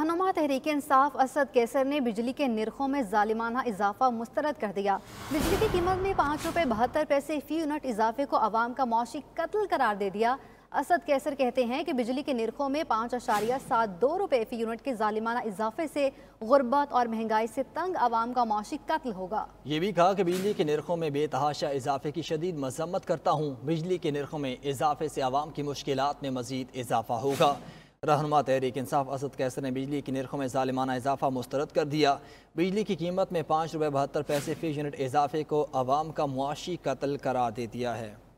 रहनुमा तहरीक इंसाफ असद कैसर ने बिजली के नरखों में जालिमाना इजाफा मुस्तरद कर दिया बिजली की कीमत में पाँच रुपये बहत्तर पैसे फ़ी यूनिट इजाफे को आवाम का मौशी कत्ल करार दे दिया असद कैसर कहते हैं कि बिजली के नरखों में पाँच अशारिया सात दो रुपये फ़ी यूनिट के जालिमाना इजाफे से गुर्बत और महंगाई से तंग आवाम का मौशी कत्ल होगा ये भी कहा कि बिजली के निरखों में बेतहाशा इजाफे की शदीद मजम्मत करता हूँ बिजली के नरखों में इजाफे से आवाम की मुश्किल में मजीद इजाफा होगा रहनुमा तहरीक इंसाफ असद कैसर ने बिजली की नरखों में ालिमाना इजाफा मुस्तरद कर दिया बिजली की कीमत में पाँच रुपये बहत्तर पैसे फी यूनिट इजाफे को आवाम का मुआशी कतल करार दे दिया है